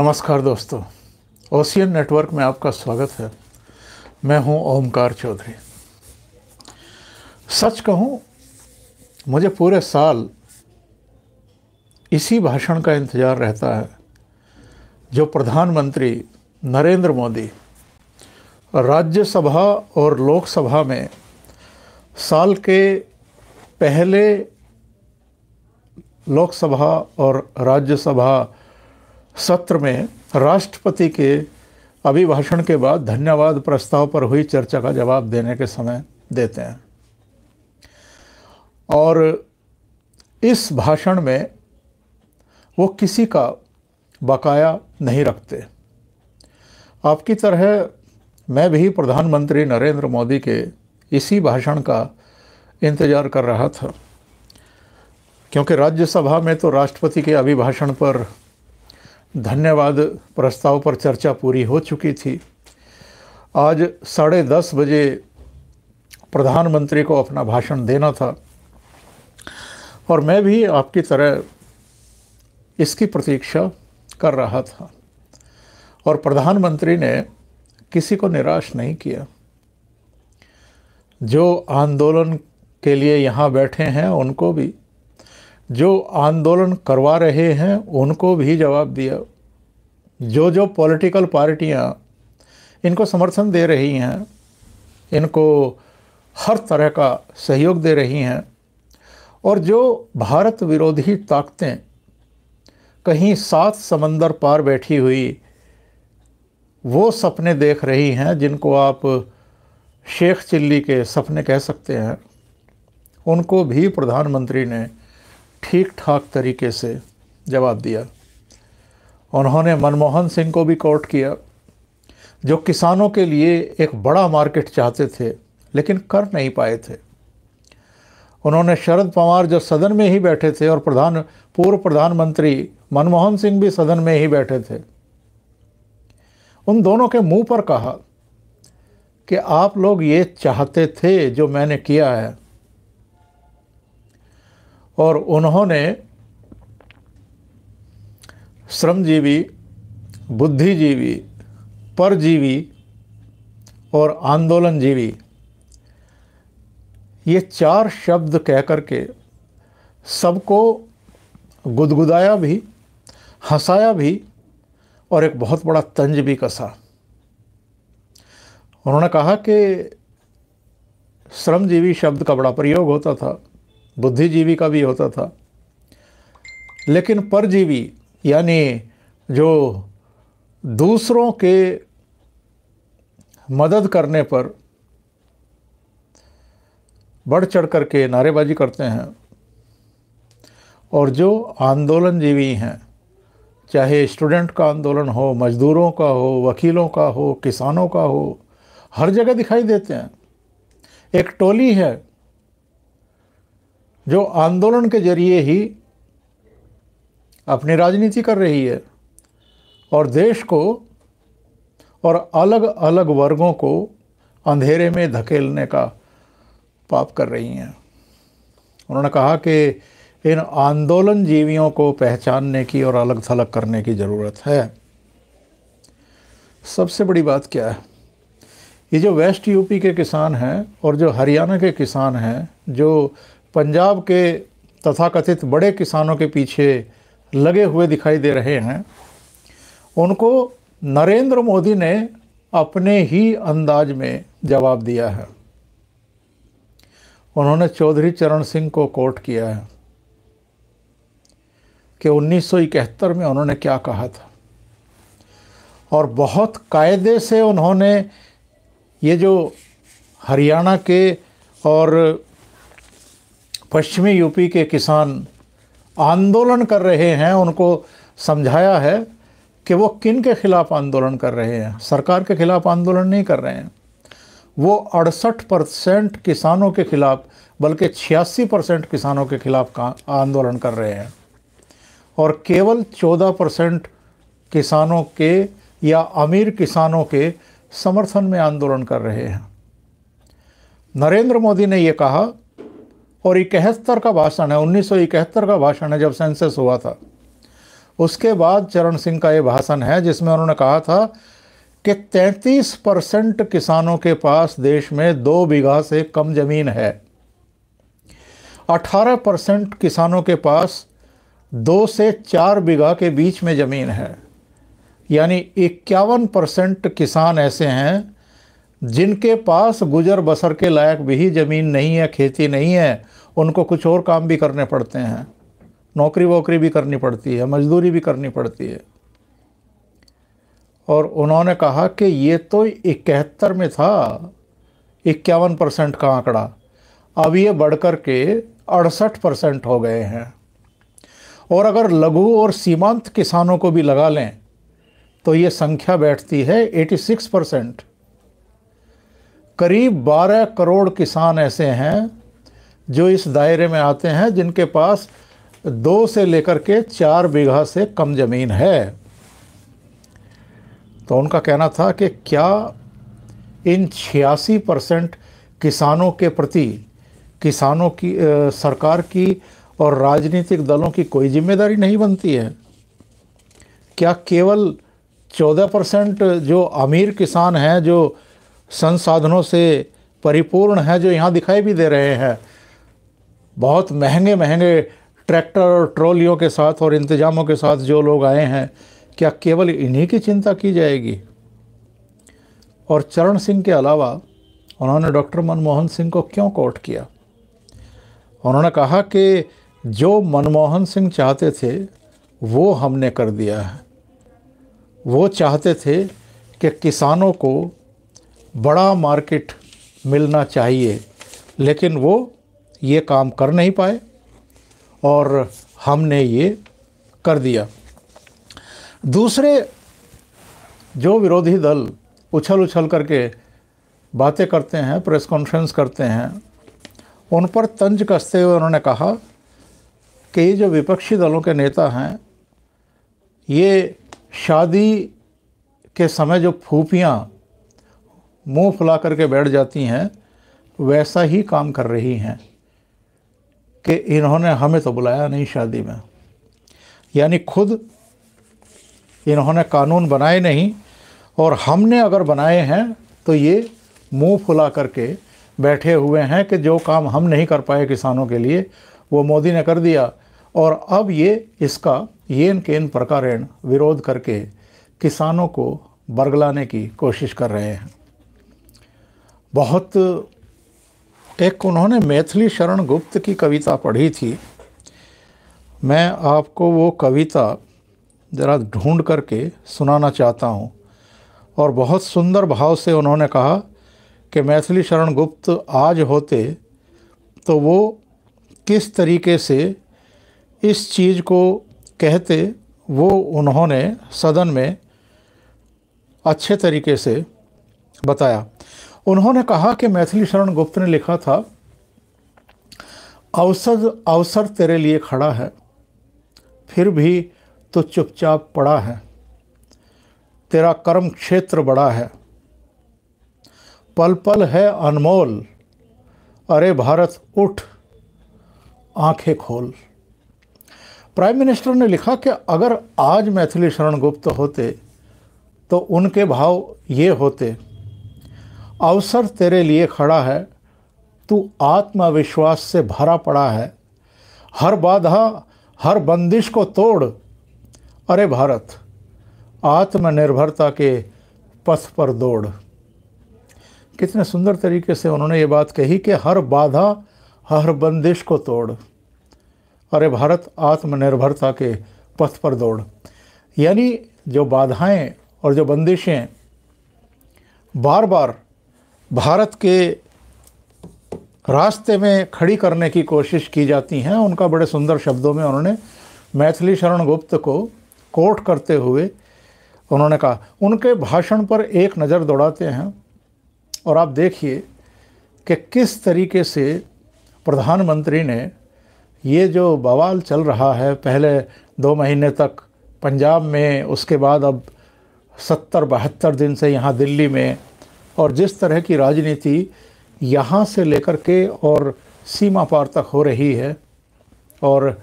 नमस्कार दोस्तों ocean network में आपका स्वागत है मैं हूं ओमकार चौधरी सच कहूं मुझे पूरे साल इसी भाषण का इंतज़ार रहता है जो प्रधानमंत्री नरेंद्र मोदी राज्यसभा और लोकसभा में साल के पहले लोकसभा और राज्यसभा सत्र में राष्ट्रपति के अभिभाषण के बाद धन्यवाद प्रस्ताव पर हुई चर्चा का जवाब देने के समय देते हैं और इस भाषण में वो किसी का बकाया नहीं रखते आपकी तरह मैं भी प्रधानमंत्री नरेंद्र मोदी के इसी भाषण का इंतज़ार कर रहा था क्योंकि राज्यसभा में तो राष्ट्रपति के अभिभाषण पर धन्यवाद प्रस्ताव पर चर्चा पूरी हो चुकी थी आज साढ़े दस बजे प्रधानमंत्री को अपना भाषण देना था और मैं भी आपकी तरह इसकी प्रतीक्षा कर रहा था और प्रधानमंत्री ने किसी को निराश नहीं किया जो आंदोलन के लिए यहाँ बैठे हैं उनको भी जो आंदोलन करवा रहे हैं उनको भी जवाब दिया जो जो पॉलिटिकल पार्टियां इनको समर्थन दे रही हैं इनको हर तरह का सहयोग दे रही हैं और जो भारत विरोधी ताकतें कहीं सात समंदर पार बैठी हुई वो सपने देख रही हैं जिनको आप शेख चिल्ली के सपने कह सकते हैं उनको भी प्रधानमंत्री ने ठीक ठाक तरीके से जवाब दिया उन्होंने मनमोहन सिंह को भी कोर्ट किया जो किसानों के लिए एक बड़ा मार्केट चाहते थे लेकिन कर नहीं पाए थे उन्होंने शरद पवार जो सदन में ही बैठे थे और प्रधान पूर्व प्रधानमंत्री मनमोहन सिंह भी सदन में ही बैठे थे उन दोनों के मुंह पर कहा कि आप लोग ये चाहते थे जो मैंने किया है और उन्होंने श्रमजीवी बुद्धिजीवी परजीवी और आंदोलनजीवी ये चार शब्द कह कर के सबको गुदगुदाया भी हंसाया भी और एक बहुत बड़ा तंज भी कसा उन्होंने कहा कि श्रमजीवी शब्द का बड़ा प्रयोग होता था बुद्धिजीवी का भी होता था लेकिन परजीवी यानी जो दूसरों के मदद करने पर बढ़ चढ़ करके नारेबाजी करते हैं और जो आंदोलनजीवी हैं चाहे स्टूडेंट का आंदोलन हो मजदूरों का हो वकीलों का हो किसानों का हो हर जगह दिखाई देते हैं एक टोली है जो आंदोलन के जरिए ही अपनी राजनीति कर रही है और देश को और अलग अलग वर्गों को अंधेरे में धकेलने का पाप कर रही हैं उन्होंने कहा कि इन आंदोलन जीवियों को पहचानने की और अलग थलग करने की ज़रूरत है सबसे बड़ी बात क्या है ये जो वेस्ट यूपी के किसान हैं और जो हरियाणा के किसान हैं जो पंजाब के तथाकथित बड़े किसानों के पीछे लगे हुए दिखाई दे रहे हैं उनको नरेंद्र मोदी ने अपने ही अंदाज में जवाब दिया है उन्होंने चौधरी चरण सिंह को कोट किया है कि उन्नीस में उन्होंने क्या कहा था और बहुत कायदे से उन्होंने ये जो हरियाणा के और पश्चिमी यूपी के किसान आंदोलन कर रहे हैं उनको समझाया है कि वो किन के खिलाफ आंदोलन कर रहे हैं सरकार के खिलाफ आंदोलन नहीं कर रहे हैं वो अड़सठ परसेंट किसानों के खिलाफ बल्कि छियासी परसेंट किसानों के खिलाफ का आंदोलन कर रहे हैं और केवल चौदह परसेंट किसानों के या अमीर किसानों के समर्थन में आंदोलन कर रहे हैं नरेंद्र मोदी ने ये कहा और इकहत्तर का भाषण है उन्नीस का भाषण है जब सेंसेस हुआ था उसके बाद चरण सिंह का ये भाषण है जिसमें उन्होंने कहा था कि 33 परसेंट किसानों के पास देश में दो बीघा से कम ज़मीन है 18 परसेंट किसानों के पास दो से चार बीघा के बीच में ज़मीन है यानी इक्यावन परसेंट किसान ऐसे हैं जिनके पास गुजर बसर के लायक भी ज़मीन नहीं है खेती नहीं है उनको कुछ और काम भी करने पड़ते हैं नौकरी वोकरी भी करनी पड़ती है मजदूरी भी करनी पड़ती है और उन्होंने कहा कि ये तो इकहत्तर में था इक्यावन परसेंट का आंकड़ा अब ये बढ़कर के अड़सठ परसेंट हो गए हैं और अगर लघु और सीमांत किसानों को भी लगा लें तो ये संख्या बैठती है 86 परसेंट करीब 12 करोड़ किसान ऐसे हैं जो इस दायरे में आते हैं जिनके पास दो से लेकर के चार बीघा से कम ज़मीन है तो उनका कहना था कि क्या इन छियासी परसेंट किसानों के प्रति किसानों की आ, सरकार की और राजनीतिक दलों की कोई जिम्मेदारी नहीं बनती है क्या केवल चौदह परसेंट जो अमीर किसान हैं जो संसाधनों से परिपूर्ण है जो यहाँ दिखाई भी दे रहे हैं बहुत महंगे महंगे ट्रैक्टर और ट्रॉलियों के साथ और इंतजामों के साथ जो लोग आए हैं क्या केवल इन्हीं की चिंता की जाएगी और चरण सिंह के अलावा उन्होंने डॉक्टर मनमोहन सिंह को क्यों कोट किया उन्होंने कहा कि जो मनमोहन सिंह चाहते थे वो हमने कर दिया है वो चाहते थे कि किसानों को बड़ा मार्केट मिलना चाहिए लेकिन वो ये काम कर नहीं पाए और हमने ये कर दिया दूसरे जो विरोधी दल उछल उछल करके बातें करते हैं प्रेस कॉन्फ्रेंस करते हैं उन पर तंज कसते हुए उन्होंने कहा कि ये जो विपक्षी दलों के नेता हैं ये शादी के समय जो फूफियाँ मुंह फुला करके बैठ जाती हैं वैसा ही काम कर रही हैं कि इन्होंने हमें तो बुलाया नहीं शादी में यानी खुद इन्होंने कानून बनाए नहीं और हमने अगर बनाए हैं तो ये मुंह फुला करके बैठे हुए हैं कि जो काम हम नहीं कर पाए किसानों के लिए वो मोदी ने कर दिया और अब ये इसका येन केन प्रकारेण विरोध करके किसानों को बरगलाने की कोशिश कर रहे हैं बहुत एक उन्होंने मैथिली शरण गुप्त की कविता पढ़ी थी मैं आपको वो कविता ज़रा ढूंढ करके सुनाना चाहता हूँ और बहुत सुंदर भाव से उन्होंने कहा कि मैथिली शरण गुप्त आज होते तो वो किस तरीके से इस चीज़ को कहते वो उन्होंने सदन में अच्छे तरीके से बताया उन्होंने कहा कि मैथिली शरण गुप्त ने लिखा था अवसर अवसर तेरे लिए खड़ा है फिर भी तो चुपचाप पड़ा है तेरा कर्म क्षेत्र बड़ा है पल पल है अनमोल अरे भारत उठ आंखें खोल प्राइम मिनिस्टर ने लिखा कि अगर आज मैथिली शरण गुप्त होते तो उनके भाव ये होते अवसर तेरे लिए खड़ा है तू आत्मविश्वास से भरा पड़ा है हर बाधा हर बंदिश को तोड़ अरे भारत आत्मनिर्भरता के पथ पर दौड़ कितने सुंदर तरीके से उन्होंने ये बात कही कि हर बाधा हर बंदिश को तोड़ अरे भारत आत्मनिर्भरता के पथ पर दौड़ यानी जो बाधाएं और जो बंदिशें बार बार भारत के रास्ते में खड़ी करने की कोशिश की जाती हैं उनका बड़े सुंदर शब्दों में उन्होंने मैथिली शरण गुप्त को कोट करते हुए उन्होंने कहा उनके भाषण पर एक नज़र दौड़ाते हैं और आप देखिए कि किस तरीके से प्रधानमंत्री ने ये जो बवाल चल रहा है पहले दो महीने तक पंजाब में उसके बाद अब सत्तर बहत्तर दिन से यहाँ दिल्ली में और जिस तरह की राजनीति यहाँ से लेकर के और सीमा पार तक हो रही है और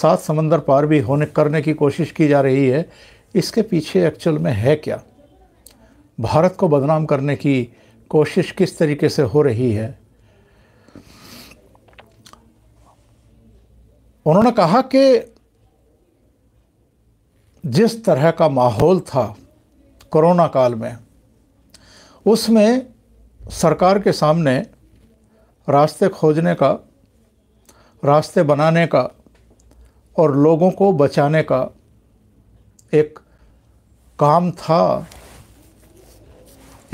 सात समंदर पार भी होने करने की कोशिश की जा रही है इसके पीछे एक्चुअल में है क्या भारत को बदनाम करने की कोशिश किस तरीके से हो रही है उन्होंने कहा कि जिस तरह का माहौल था कोरोना काल में उसमें सरकार के सामने रास्ते खोजने का रास्ते बनाने का और लोगों को बचाने का एक काम था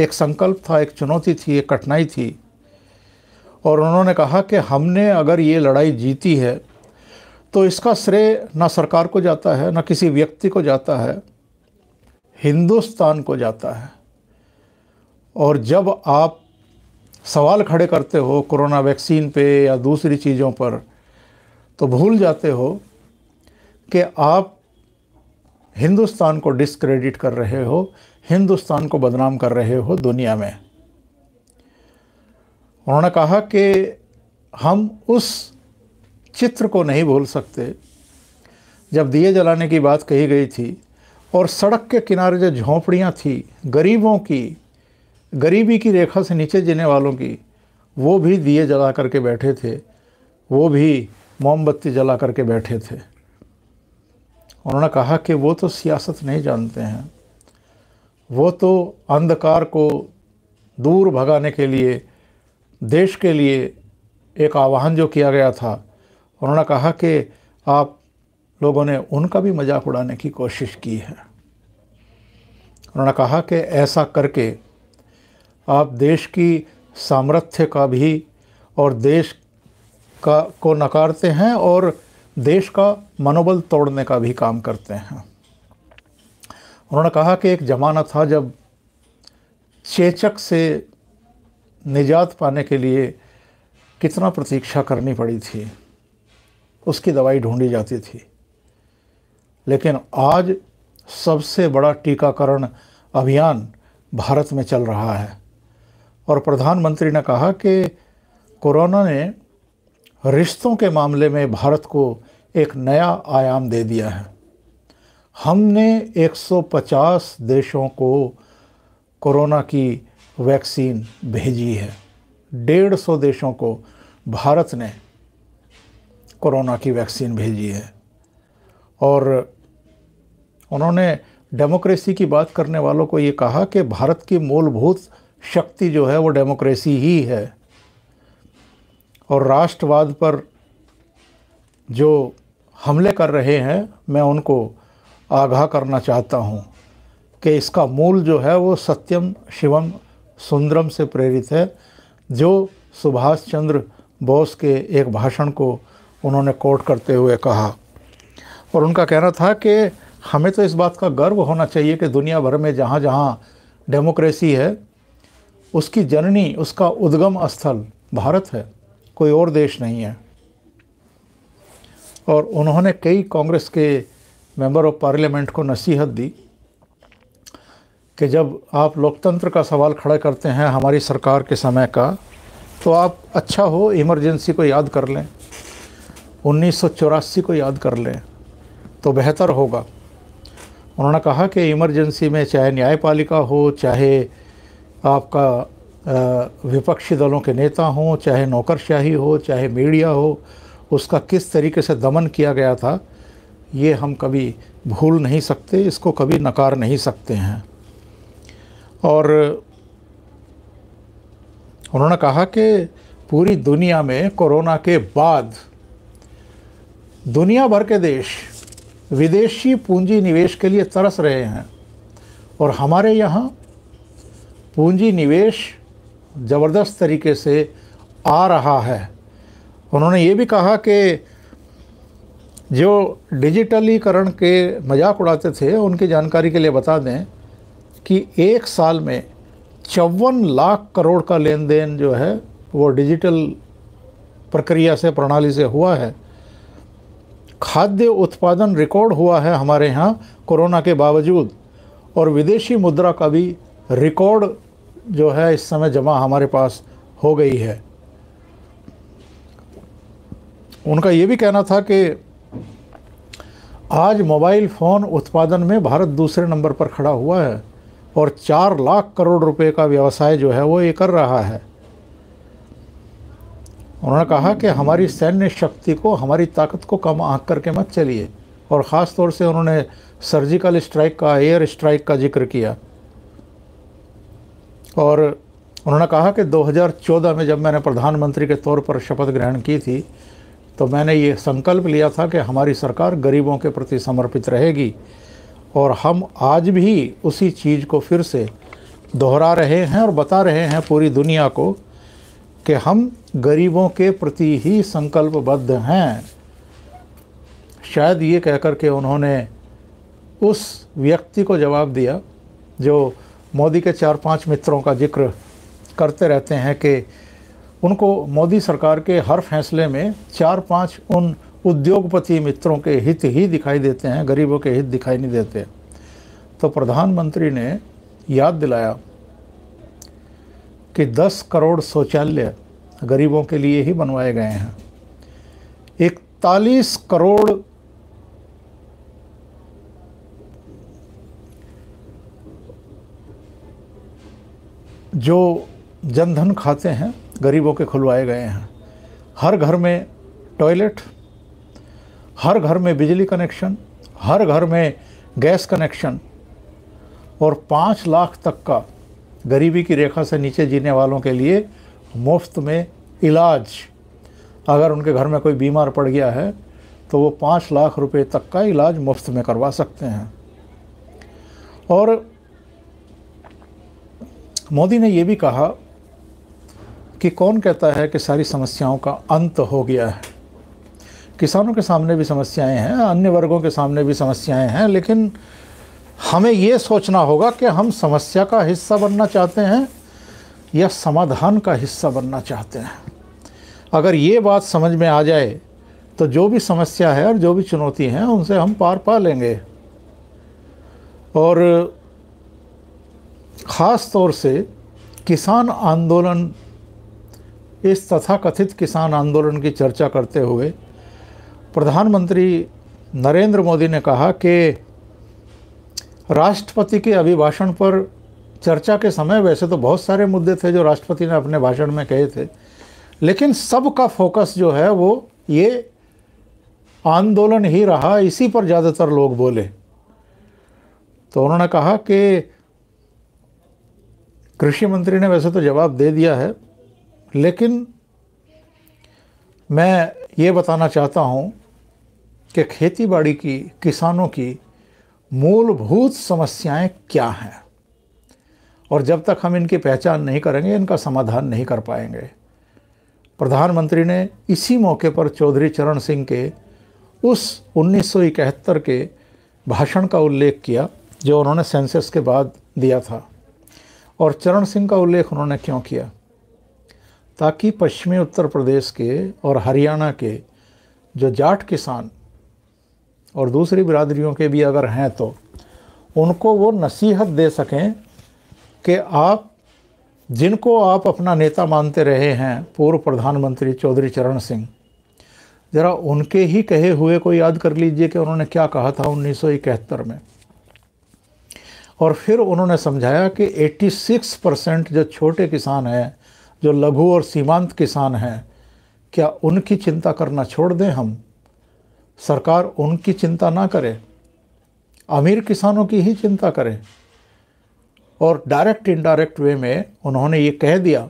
एक संकल्प था एक चुनौती थी एक कठिनाई थी और उन्होंने कहा कि हमने अगर ये लड़ाई जीती है तो इसका श्रेय ना सरकार को जाता है ना किसी व्यक्ति को जाता है हिंदुस्तान को जाता है और जब आप सवाल खड़े करते हो कोरोना वैक्सीन पे या दूसरी चीज़ों पर तो भूल जाते हो कि आप हिंदुस्तान को डिसक्रेडिट कर रहे हो हिंदुस्तान को बदनाम कर रहे हो दुनिया में उन्होंने कहा कि हम उस चित्र को नहीं भूल सकते जब दिए जलाने की बात कही गई थी और सड़क के किनारे जो झोंपड़ियाँ थी गरीबों की गरीबी की रेखा से नीचे जीने वालों की वो भी दिए जला करके बैठे थे वो भी मोमबत्ती जला करके बैठे थे उन्होंने कहा कि वो तो सियासत नहीं जानते हैं वो तो अंधकार को दूर भगाने के लिए देश के लिए एक आह्वान जो किया गया था उन्होंने कहा कि आप लोगों ने उनका भी मजाक उड़ाने की कोशिश की है उन्होंने कहा कि ऐसा करके आप देश की सामर्थ्य का भी और देश का को नकारते हैं और देश का मनोबल तोड़ने का भी काम करते हैं उन्होंने कहा कि एक ज़माना था जब चेचक से निजात पाने के लिए कितना प्रतीक्षा करनी पड़ी थी उसकी दवाई ढूंढी जाती थी लेकिन आज सबसे बड़ा टीकाकरण अभियान भारत में चल रहा है और प्रधानमंत्री ने कहा कि कोरोना ने रिश्तों के मामले में भारत को एक नया आयाम दे दिया है हमने 150 देशों को कोरोना की वैक्सीन भेजी है डेढ़ सौ देशों को भारत ने कोरोना की वैक्सीन भेजी है और उन्होंने डेमोक्रेसी की बात करने वालों को ये कहा कि भारत की मूलभूत शक्ति जो है वो डेमोक्रेसी ही है और राष्ट्रवाद पर जो हमले कर रहे हैं मैं उनको आगाह करना चाहता हूँ कि इसका मूल जो है वो सत्यम शिवम सुंदरम से प्रेरित है जो सुभाष चंद्र बोस के एक भाषण को उन्होंने कोट करते हुए कहा और उनका कहना था कि हमें तो इस बात का गर्व होना चाहिए कि दुनिया भर में जहाँ जहाँ डेमोक्रेसी है उसकी जननी उसका उद्गम स्थल भारत है कोई और देश नहीं है और उन्होंने कई कांग्रेस के मेंबर ऑफ पार्लियामेंट को नसीहत दी कि जब आप लोकतंत्र का सवाल खड़ा करते हैं हमारी सरकार के समय का तो आप अच्छा हो इमरजेंसी को याद कर लें उन्नीस को याद कर लें तो बेहतर होगा उन्होंने कहा कि इमरजेंसी में चाहे न्यायपालिका हो चाहे आपका विपक्षी दलों के नेता हों चाहे नौकरशाही हो चाहे मीडिया हो उसका किस तरीके से दमन किया गया था ये हम कभी भूल नहीं सकते इसको कभी नकार नहीं सकते हैं और उन्होंने कहा कि पूरी दुनिया में कोरोना के बाद दुनिया भर के देश विदेशी पूंजी निवेश के लिए तरस रहे हैं और हमारे यहाँ पूंजी निवेश ज़बरदस्त तरीके से आ रहा है उन्होंने ये भी कहा कि जो डिजिटलीकरण के मजाक उड़ाते थे उनकी जानकारी के लिए बता दें कि एक साल में चौवन लाख करोड़ का लेन देन जो है वो डिजिटल प्रक्रिया से प्रणाली से हुआ है खाद्य उत्पादन रिकॉर्ड हुआ है हमारे यहाँ कोरोना के बावजूद और विदेशी मुद्रा का भी रिकॉर्ड जो है इस समय जमा हमारे पास हो गई है उनका ये भी कहना था कि आज मोबाइल फ़ोन उत्पादन में भारत दूसरे नंबर पर खड़ा हुआ है और चार लाख करोड़ रुपए का व्यवसाय जो है वो ये कर रहा है उन्होंने कहा कि हमारी सैन्य शक्ति को हमारी ताकत को कम आँख करके मत चलिए और ख़ास तौर से उन्होंने सर्जिकल स्ट्राइक का एयर स्ट्राइक का जिक्र किया और उन्होंने कहा कि 2014 में जब मैंने प्रधानमंत्री के तौर पर शपथ ग्रहण की थी तो मैंने ये संकल्प लिया था कि हमारी सरकार गरीबों के प्रति समर्पित रहेगी और हम आज भी उसी चीज़ को फिर से दोहरा रहे हैं और बता रहे हैं पूरी दुनिया को कि हम गरीबों के प्रति ही संकल्पबद्ध हैं शायद ये कहकर के उन्होंने उस व्यक्ति को जवाब दिया जो मोदी के चार पांच मित्रों का जिक्र करते रहते हैं कि उनको मोदी सरकार के हर फैसले में चार पांच उन उद्योगपति मित्रों के हित ही दिखाई देते हैं गरीबों के हित दिखाई नहीं देते तो प्रधानमंत्री ने याद दिलाया कि 10 करोड़ शौचालय गरीबों के लिए ही बनवाए गए हैं इकतालीस करोड़ जो जनधन खाते हैं गरीबों के खुलवाए गए हैं हर घर में टॉयलेट हर घर में बिजली कनेक्शन हर घर में गैस कनेक्शन और पाँच लाख तक का गरीबी की रेखा से नीचे जीने वालों के लिए मुफ्त में इलाज अगर उनके घर में कोई बीमार पड़ गया है तो वो पाँच लाख रुपए तक का इलाज मुफ्त में करवा सकते हैं और मोदी ने यह भी कहा कि कौन कहता है कि सारी समस्याओं का अंत हो गया है किसानों के सामने भी समस्याएं हैं अन्य वर्गों के सामने भी समस्याएं हैं लेकिन हमें ये सोचना होगा कि हम समस्या का हिस्सा बनना चाहते हैं या समाधान का हिस्सा बनना चाहते हैं अगर ये बात समझ में आ जाए तो जो भी समस्या है और जो भी चुनौती हैं उनसे हम पार पा लेंगे और ख़ास तौर से किसान आंदोलन इस तथाकथित किसान आंदोलन की चर्चा करते हुए प्रधानमंत्री नरेंद्र मोदी ने कहा कि राष्ट्रपति के अभिभाषण पर चर्चा के समय वैसे तो बहुत सारे मुद्दे थे जो राष्ट्रपति ने अपने भाषण में कहे थे लेकिन सबका फोकस जो है वो ये आंदोलन ही रहा इसी पर ज़्यादातर लोग बोले तो उन्होंने कहा कि कृषि मंत्री ने वैसे तो जवाब दे दिया है लेकिन मैं ये बताना चाहता हूँ कि खेती बाड़ी की किसानों की मूलभूत समस्याएं क्या हैं और जब तक हम इनकी पहचान नहीं करेंगे इनका समाधान नहीं कर पाएंगे प्रधानमंत्री ने इसी मौके पर चौधरी चरण सिंह के उस उन्नीस के भाषण का उल्लेख किया जो उन्होंने सेंसस के बाद दिया था और चरण सिंह का उल्लेख उन्होंने क्यों किया ताकि पश्चिमी उत्तर प्रदेश के और हरियाणा के जो जाट किसान और दूसरी बिरादरियों के भी अगर हैं तो उनको वो नसीहत दे सकें कि आप जिनको आप अपना नेता मानते रहे हैं पूर्व प्रधानमंत्री चौधरी चरण सिंह ज़रा उनके ही कहे हुए को याद कर लीजिए कि उन्होंने क्या कहा था उन्नीस में और फिर उन्होंने समझाया कि 86 परसेंट जो छोटे किसान हैं जो लघु और सीमांत किसान हैं क्या उनकी चिंता करना छोड़ दें हम सरकार उनकी चिंता ना करे अमीर किसानों की ही चिंता करें और डायरेक्ट इनडायरेक्ट वे में उन्होंने ये कह दिया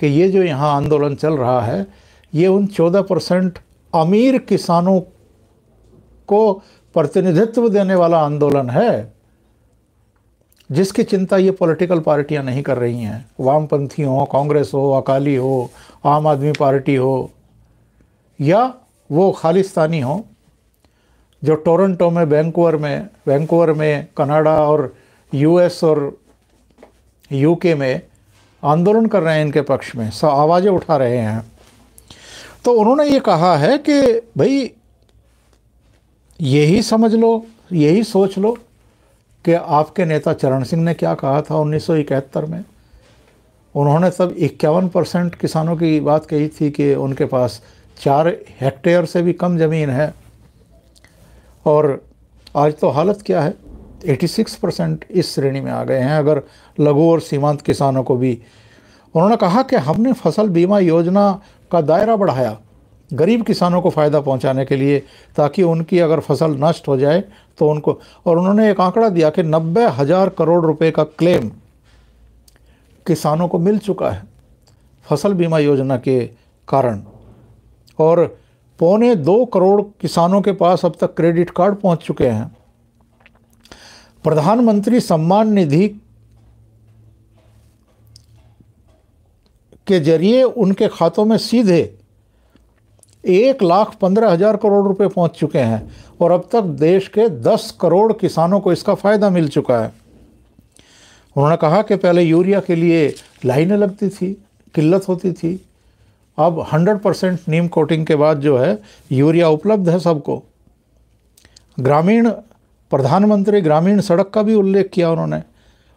कि ये जो यहाँ आंदोलन चल रहा है ये उन 14 परसेंट अमीर किसानों को प्रतिनिधित्व देने वाला आंदोलन है जिसकी चिंता ये पॉलिटिकल पार्टियां नहीं कर रही हैं वामपंथी हो कांग्रेस हो अकाली हो आम आदमी पार्टी हो या वो खालिस्तानी हो जो टोरंटो में वैंकूवर में वैंकूवर में कनाडा और यूएस और यूके में आंदोलन कर रहे हैं इनके पक्ष में सब आवाज़ें उठा रहे हैं तो उन्होंने ये कहा है कि भाई यही समझ लो यही सोच लो कि आपके नेता चरण सिंह ने क्या कहा था उन्नीस में उन्होंने तब इक्यावन परसेंट किसानों की बात कही थी कि उनके पास चार हेक्टेयर से भी कम ज़मीन है और आज तो हालत क्या है 86 परसेंट इस श्रेणी में आ गए हैं अगर लघु और सीमांत किसानों को भी उन्होंने कहा कि हमने फसल बीमा योजना का दायरा बढ़ाया गरीब किसानों को फ़ायदा पहुंचाने के लिए ताकि उनकी अगर फसल नष्ट हो जाए तो उनको और उन्होंने एक आंकड़ा दिया कि नब्बे हज़ार करोड़ रुपए का क्लेम किसानों को मिल चुका है फसल बीमा योजना के कारण और पौने दो करोड़ किसानों के पास अब तक क्रेडिट कार्ड पहुंच चुके हैं प्रधानमंत्री सम्मान निधि के जरिए उनके खातों में सीधे एक लाख पंद्रह हज़ार करोड़ रुपए पहुंच चुके हैं और अब तक देश के दस करोड़ किसानों को इसका फ़ायदा मिल चुका है उन्होंने कहा कि पहले यूरिया के लिए लाइनें लगती थी किल्लत होती थी अब 100 परसेंट नीम कोटिंग के बाद जो है यूरिया उपलब्ध है सबको ग्रामीण प्रधानमंत्री ग्रामीण सड़क का भी उल्लेख किया उन्होंने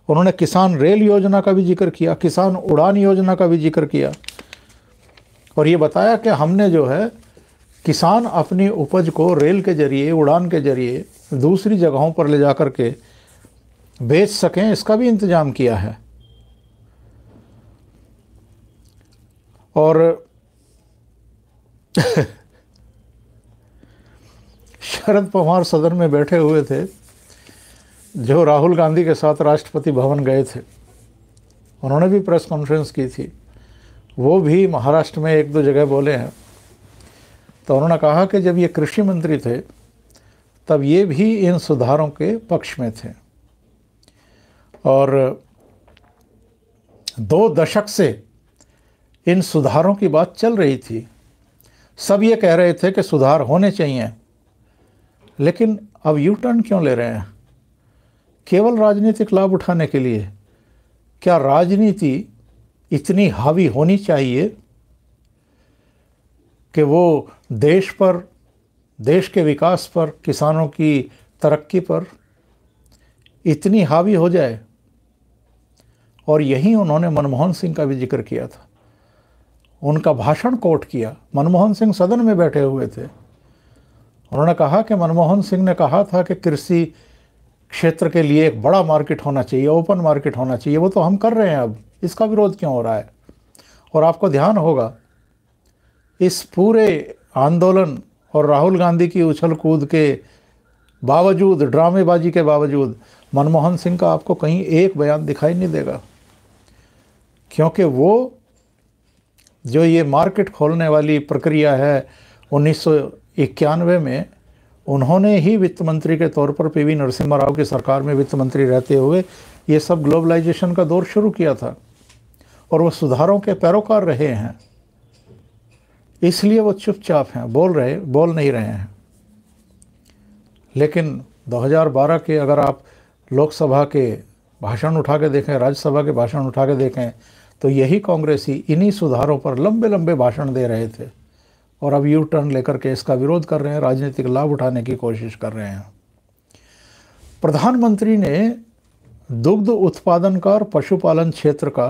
उन्होंने किसान रेल योजना का भी जिक्र किया किसान उड़ान योजना का भी जिक्र किया और ये बताया कि हमने जो है किसान अपनी उपज को रेल के जरिए उड़ान के जरिए दूसरी जगहों पर ले जा कर के बेच सकें इसका भी इंतज़ाम किया है और शरद पवार सदन में बैठे हुए थे जो राहुल गांधी के साथ राष्ट्रपति भवन गए थे उन्होंने भी प्रेस कॉन्फ्रेंस की थी वो भी महाराष्ट्र में एक दो जगह बोले हैं तो उन्होंने कहा कि जब ये कृषि मंत्री थे तब ये भी इन सुधारों के पक्ष में थे और दो दशक से इन सुधारों की बात चल रही थी सब ये कह रहे थे कि सुधार होने चाहिए लेकिन अब यू टर्न क्यों ले रहे हैं केवल राजनीतिक लाभ उठाने के लिए क्या राजनीति इतनी हावी होनी चाहिए कि वो देश पर देश के विकास पर किसानों की तरक्की पर इतनी हावी हो जाए और यही उन्होंने मनमोहन सिंह का भी जिक्र किया था उनका भाषण कोट किया मनमोहन सिंह सदन में बैठे हुए थे उन्होंने कहा कि मनमोहन सिंह ने कहा था कि कृषि क्षेत्र के लिए एक बड़ा मार्केट होना चाहिए ओपन मार्केट होना चाहिए वो तो हम कर रहे हैं अब इसका विरोध क्यों हो रहा है और आपको ध्यान होगा इस पूरे आंदोलन और राहुल गांधी की उछल कूद के बावजूद ड्रामेबाजी के बावजूद मनमोहन सिंह का आपको कहीं एक बयान दिखाई नहीं देगा क्योंकि वो जो ये मार्केट खोलने वाली प्रक्रिया है उन्नीस में उन्होंने ही वित्त मंत्री के तौर पर पीवी नरसिम्हा राव की सरकार में वित्त मंत्री रहते हुए ये सब ग्लोबलाइजेशन का दौर शुरू किया था और वो सुधारों के पैरोकार रहे हैं इसलिए वो चुपचाप हैं बोल रहे बोल नहीं रहे हैं लेकिन 2012 के अगर आप लोकसभा के भाषण उठा के देखें राज्यसभा के भाषण उठा के देखें तो यही कांग्रेसी इन्हीं सुधारों पर लंबे लंबे भाषण दे रहे थे और अब यू टर्न लेकर के इसका विरोध कर रहे हैं राजनीतिक लाभ उठाने की कोशिश कर रहे हैं प्रधानमंत्री ने दुग्ध उत्पादन का और पशुपालन क्षेत्र का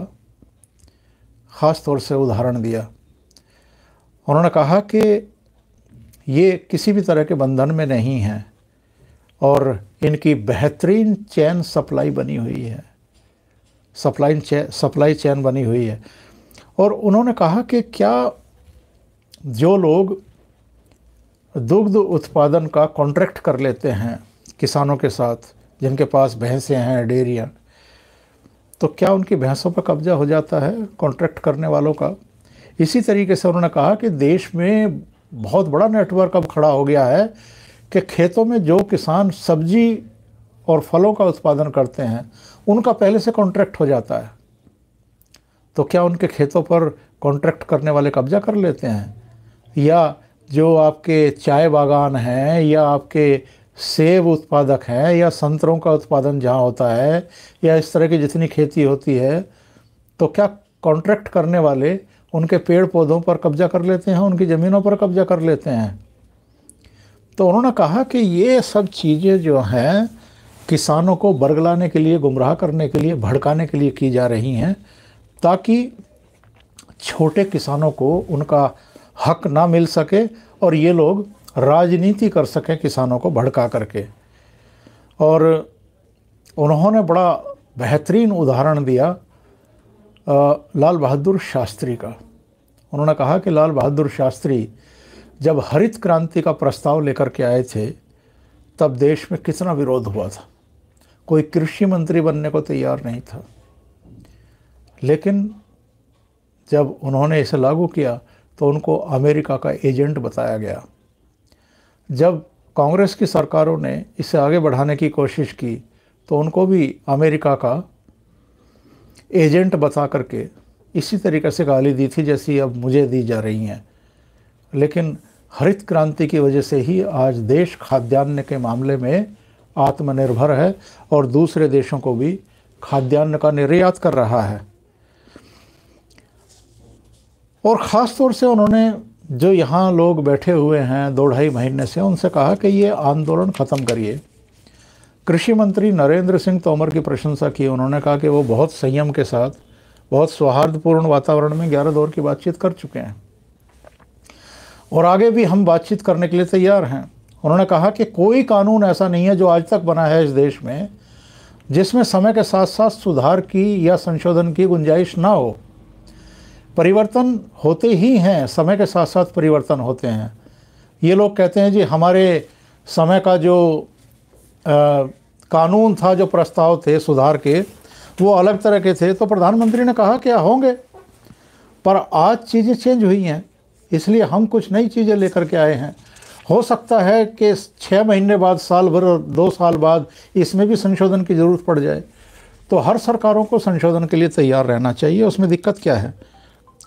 ख़ास तौर से उदाहरण दिया उन्होंने कहा कि ये किसी भी तरह के बंधन में नहीं हैं और इनकी बेहतरीन चैन सप्लाई बनी हुई है सप्लाई चैन सप्लाई चैन बनी हुई है और उन्होंने कहा कि क्या जो लोग दुग्ध उत्पादन का कॉन्ट्रैक्ट कर लेते हैं किसानों के साथ जिनके पास भैंसें हैं डेयरियाँ तो क्या उनकी भैंसों पर कब्जा हो जाता है कॉन्ट्रैक्ट करने वालों का इसी तरीके से उन्होंने कहा कि देश में बहुत बड़ा नेटवर्क अब खड़ा हो गया है कि खेतों में जो किसान सब्जी और फलों का उत्पादन करते हैं उनका पहले से कॉन्ट्रैक्ट हो जाता है तो क्या उनके खेतों पर कॉन्ट्रैक्ट करने वाले कब्जा कर लेते हैं या जो आपके चाय बागान हैं या आपके सेब उत्पादक हैं या संतरों का उत्पादन जहाँ होता है या इस तरह की जितनी खेती होती है तो क्या कॉन्ट्रैक्ट करने वाले उनके पेड़ पौधों पर कब्जा कर लेते हैं उनकी ज़मीनों पर कब्जा कर लेते हैं तो उन्होंने कहा कि ये सब चीज़ें जो हैं किसानों को बरगलाने के लिए गुमराह करने के लिए भड़काने के लिए की जा रही हैं ताकि छोटे किसानों को उनका हक ना मिल सके और ये लोग राजनीति कर सकें किसानों को भड़का करके और उन्होंने बड़ा बेहतरीन उदाहरण दिया लाल बहादुर शास्त्री का उन्होंने कहा कि लाल बहादुर शास्त्री जब हरित क्रांति का प्रस्ताव लेकर के आए थे तब देश में कितना विरोध हुआ था कोई कृषि मंत्री बनने को तैयार नहीं था लेकिन जब उन्होंने इसे लागू किया तो उनको अमेरिका का एजेंट बताया गया जब कांग्रेस की सरकारों ने इसे आगे बढ़ाने की कोशिश की तो उनको भी अमेरिका का एजेंट बता करके इसी तरीके से गाली दी थी जैसी अब मुझे दी जा रही हैं लेकिन हरित क्रांति की वजह से ही आज देश खाद्यान्न के मामले में आत्मनिर्भर है और दूसरे देशों को भी खाद्यान्न का निर्यात कर रहा है और ख़ास तौर से उन्होंने जो यहाँ लोग बैठे हुए हैं दो ढाई महीने से उनसे कहा कि ये आंदोलन ख़त्म करिए कृषि मंत्री नरेंद्र सिंह तोमर की प्रशंसा की उन्होंने कहा कि वो बहुत संयम के साथ बहुत सौहार्दपूर्ण वातावरण में ग्यारह दौर की बातचीत कर चुके हैं और आगे भी हम बातचीत करने के लिए तैयार हैं उन्होंने कहा कि कोई कानून ऐसा नहीं है जो आज तक बना है इस देश में जिसमें समय के साथ साथ सुधार की या संशोधन की गुंजाइश ना हो परिवर्तन होते ही हैं समय के साथ साथ परिवर्तन होते हैं ये लोग कहते हैं जी हमारे समय का जो आ, कानून था जो प्रस्ताव थे सुधार के वो अलग तरह के थे तो प्रधानमंत्री ने कहा क्या होंगे पर आज चीज़ें चेंज हुई हैं इसलिए हम कुछ नई चीज़ें लेकर के आए हैं हो सकता है कि छः महीने बाद साल भर दो साल बाद इसमें भी संशोधन की ज़रूरत पड़ जाए तो हर सरकारों को संशोधन के लिए तैयार रहना चाहिए उसमें दिक्कत क्या है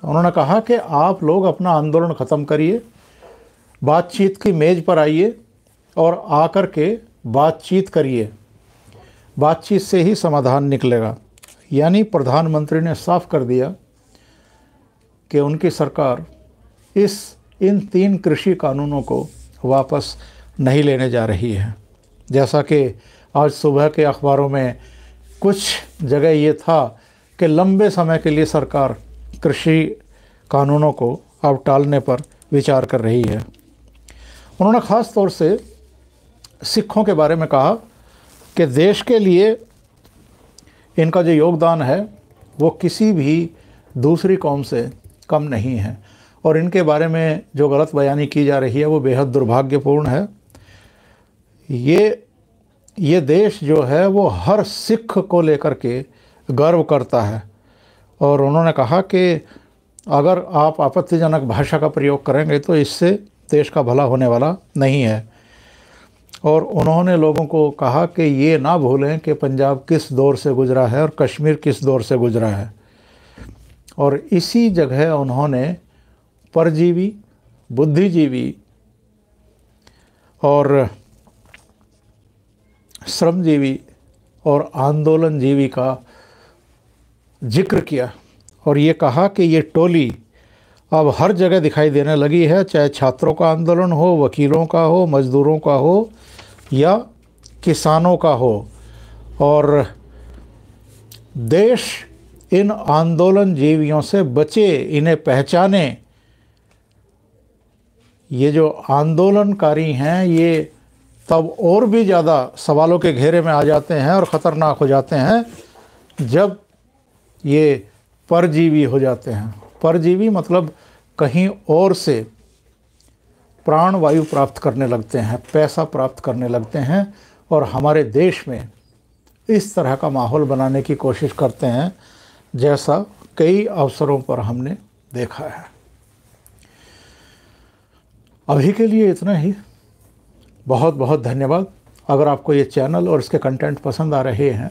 उन्होंने कहा कि आप लोग अपना आंदोलन ख़त्म करिए बातचीत की मेज़ पर आइए और आकर के बातचीत करिए बातचीत से ही समाधान निकलेगा यानी प्रधानमंत्री ने साफ कर दिया कि उनकी सरकार इस इन तीन कृषि कानूनों को वापस नहीं लेने जा रही है जैसा कि आज सुबह के अखबारों में कुछ जगह ये था कि लंबे समय के लिए सरकार कृषि कानूनों को अब टालने पर विचार कर रही है उन्होंने ख़ास तौर से सिखों के बारे में कहा कि देश के लिए इनका जो योगदान है वो किसी भी दूसरी कौम से कम नहीं है और इनके बारे में जो गलत बयानी की जा रही है वो बेहद दुर्भाग्यपूर्ण है ये ये देश जो है वो हर सिख को लेकर के गर्व करता है और उन्होंने कहा कि अगर आप आपत्तिजनक भाषा का प्रयोग करेंगे तो इससे देश का भला होने वाला नहीं है और उन्होंने लोगों को कहा कि ये ना भूलें कि पंजाब किस दौर से गुजरा है और कश्मीर किस दौर से गुजरा है और इसी जगह उन्होंने परजीवी बुद्धिजीवी और श्रमजीवी और आंदोलनजीवी का जिक्र किया और ये कहा कि ये टोली अब हर जगह दिखाई देने लगी है चाहे छात्रों का आंदोलन हो वकीलों का हो मज़दूरों का हो या किसानों का हो और देश इन आंदोलन जीवियों से बचे इन्हें पहचाने ये जो आंदोलनकारी हैं ये तब और भी ज़्यादा सवालों के घेरे में आ जाते हैं और ख़तरनाक हो जाते हैं जब ये परजीवी हो जाते हैं परजीवी मतलब कहीं और से प्राण वायु प्राप्त करने लगते हैं पैसा प्राप्त करने लगते हैं और हमारे देश में इस तरह का माहौल बनाने की कोशिश करते हैं जैसा कई अवसरों पर हमने देखा है अभी के लिए इतना ही बहुत बहुत धन्यवाद अगर आपको ये चैनल और इसके कंटेंट पसंद आ रहे हैं